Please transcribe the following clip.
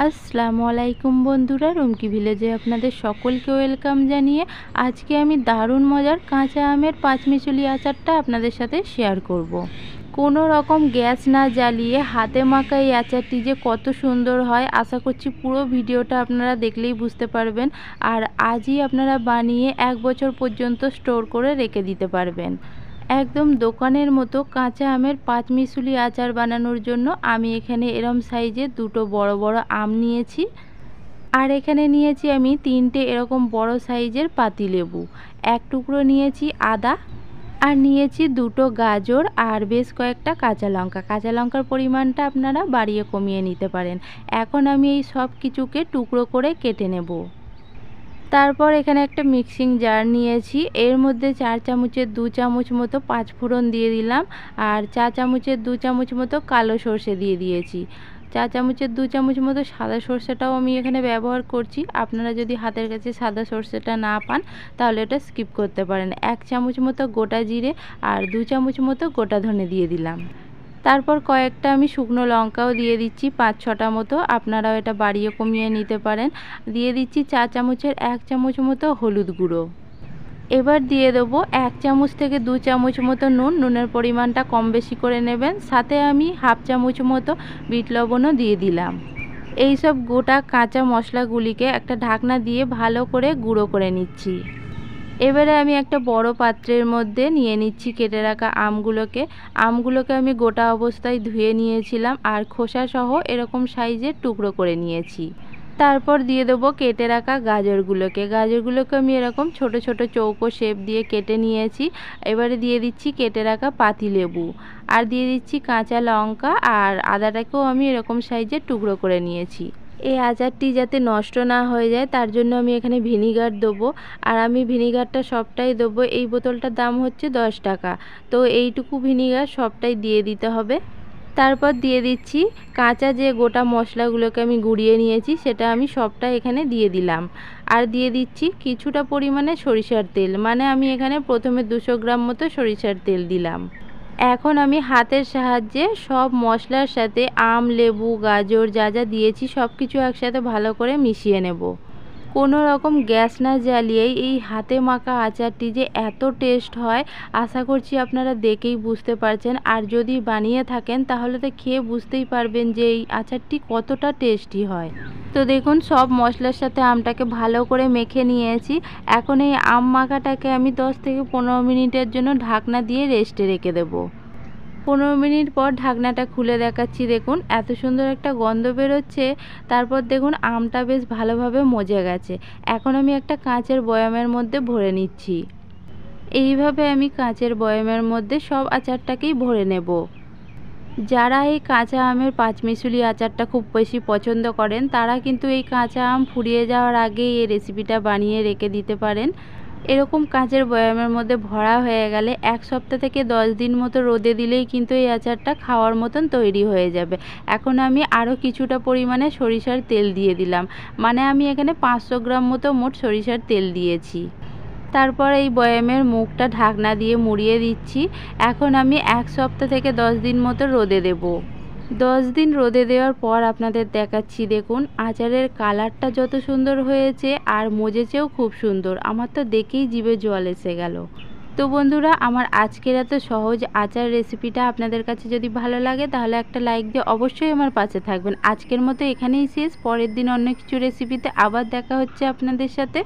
আসসালামু আলাইকুম বন্ধুরা রুমকি ভিলেজে আপনাদের সকলকে ওয়েলকাম জানিয়ে আজকে আমি দারুণ মজার কাঁচা আমের পাঁচমিচুলি আচারটা আপনাদের সাথে শেয়ার করব। কোনো রকম গ্যাস না জ্বালিয়ে হাতে মাখা এই আচারটি যে কত সুন্দর হয় আশা করছি পুরো ভিডিওটা আপনারা দেখলেই বুঝতে পারবেন আর আজই আপনারা বানিয়ে এক বছর পর্যন্ত স্টোর করে রেখে দিতে পারবেন একদম দোকানের মতো কাঁচা আমের পাঁচমিশুলি আচার বানানোর জন্য আমি এখানে এরম সাইজে দুটো বড় বড় আম নিয়েছি আর এখানে নিয়েছি আমি তিনটে এরকম বড় সাইজের পাতিলেবু এক টুকরো নিয়েছি আদা আর নিয়েছি দুটো গাজর আর বেশ কয়েকটা কাঁচা লঙ্কা কাঁচা লঙ্কার পরিমাণটা আপনারা বাড়িয়ে কমিয়ে নিতে পারেন এখন আমি এই সব কিছুকে টুকরো করে কেটে নেবো তারপর এখানে একটা মিক্সিং জার নিয়েছি এর মধ্যে চার চামচের দু চামচ মতো পাঁচ ফোড়ন দিয়ে দিলাম আর চা চামচের দু চামচ মতো কালো সর্ষে দিয়ে দিয়েছি চা চামচের দু চামচ মতো সাদা সর্ষেটাও আমি এখানে ব্যবহার করছি আপনারা যদি হাতের কাছে সাদা সর্ষেটা না পান তাহলে এটা স্কিপ করতে পারেন এক চামচ মতো গোটা জিরে আর দু চামচ মতো গোটা ধনে দিয়ে দিলাম তারপর কয়েকটা আমি শুকনো লঙ্কাও দিয়ে দিচ্ছি পাঁচ ছটা মতো আপনারাও এটা বাড়িয়ে কমিয়ে নিতে পারেন দিয়ে দিচ্ছি চা চামচের এক চামচ মতো হলুদ গুঁড়ো এবার দিয়ে দেবো এক চামচ থেকে দু চামচ মতো নুন নুনের পরিমাণটা কম বেশি করে নেবেন সাথে আমি হাফ চামচ মতো বিট লবণও দিয়ে দিলাম এই সব গোটা কাঁচা মশলাগুলিকে একটা ঢাকনা দিয়ে ভালো করে গুঁড়ো করে নিচ্ছি এবারে আমি একটা বড় পাত্রের মধ্যে নিয়ে নিচ্ছি কেটে রাখা আমগুলোকে আমগুলোকে আমি গোটা অবস্থায় ধুয়ে নিয়েছিলাম আর খোসাসহ এরকম সাইজের টুকরো করে নিয়েছি তারপর দিয়ে দেবো কেটে রাখা গাজরগুলোকে গাজরগুলোকে আমি এরকম ছোট ছোট চৌকো শেপ দিয়ে কেটে নিয়েছি এবারে দিয়ে দিচ্ছি কেটে রাখা পাতিলেবু আর দিয়ে দিচ্ছি কাঁচা লঙ্কা আর আদাটাকেও আমি এরকম সাইজের টুকরো করে নিয়েছি এই আচারটি যাতে নষ্ট না হয়ে যায় তার জন্য আমি এখানে ভিনিগার দেবো আর আমি ভিনিগারটা সবটাই দেবো এই বোতলটার দাম হচ্ছে দশ টাকা তো এইটুকু ভিনিগার সবটাই দিয়ে দিতে হবে তারপর দিয়ে দিচ্ছি কাঁচা যে গোটা মশলাগুলোকে আমি গুঁড়িয়ে নিয়েছি সেটা আমি সবটা এখানে দিয়ে দিলাম আর দিয়ে দিচ্ছি কিছুটা পরিমাণে সরিষার তেল মানে আমি এখানে প্রথমে দুশো গ্রাম মতো সরিষার তেল দিলাম এখন আমি হাতের সাহায্যে সব মশলার সাথে আম লেবু গাজর যা যা দিয়েছি সব কিছু একসাথে ভালো করে মিশিয়ে নেব কোনো রকম গ্যাস না জ্বালিয়েই এই হাতে মাখা আচারটি যে এত টেস্ট হয় আশা করছি আপনারা দেখেই বুঝতে পারছেন আর যদি বানিয়ে থাকেন তাহলে তো খেয়ে বুঝতেই পারবেন যে এই আচারটি কতটা টেস্টি হয় তো দেখুন সব মশলার সাথে আমটাকে ভালো করে মেখে নিয়েছি এখন এই আম মাখাটাকে আমি দশ থেকে পনেরো মিনিটের জন্য ঢাকনা দিয়ে রেস্টে রেখে দেবো পনেরো মিনিট পর ঢাকনাটা খুলে দেখাচ্ছি দেখুন এত সুন্দর একটা গন্ধ বেরোচ্ছে তারপর দেখুন আমটা বেশ ভালোভাবে মজে গেছে এখন আমি একটা কাঁচের বয়ামের মধ্যে ভরে নিচ্ছি এইভাবে আমি কাঁচের বয়ামের মধ্যে সব আচারটাকেই ভরে নেব যারা এই কাঁচা আমের পাঁচমিশুলি আচারটা খুব বেশি পছন্দ করেন তারা কিন্তু এই কাঁচা আম ফুরিয়ে যাওয়ার আগে এই রেসিপিটা বানিয়ে রেখে দিতে পারেন এরকম কাঁচের বয়ামের মধ্যে ভরা হয়ে গেলে এক সপ্তাহ থেকে দশ দিন মতো রোদে দিলেই কিন্তু এই আচারটা খাওয়ার মতন তৈরি হয়ে যাবে এখন আমি আরও কিছুটা পরিমাণে সরিষার তেল দিয়ে দিলাম মানে আমি এখানে পাঁচশো গ্রাম মতো মোট সরিষার তেল দিয়েছি তারপর এই বয়ামের মুখটা ঢাকনা দিয়ে মুড়িয়ে দিচ্ছি এখন আমি এক সপ্তাহ থেকে দশ দিন মতো রোদে দেবো দশ দিন রোদে দেওয়ার পর আপনাদের দেখাচ্ছি দেখুন আচারের কালারটা যত সুন্দর হয়েছে আর মজেছেও খুব সুন্দর আমার তো দেখেই জীবে জল এসে গেল তো বন্ধুরা আমার আজকের এত সহজ আচার রেসিপিটা আপনাদের কাছে যদি ভালো লাগে তাহলে একটা লাইক দিয়ে অবশ্যই আমার পাশে থাকবেন আজকের মতো এখানেই শেষ পরের দিন অন্য কিছু রেসিপিতে আবার দেখা হচ্ছে আপনাদের সাথে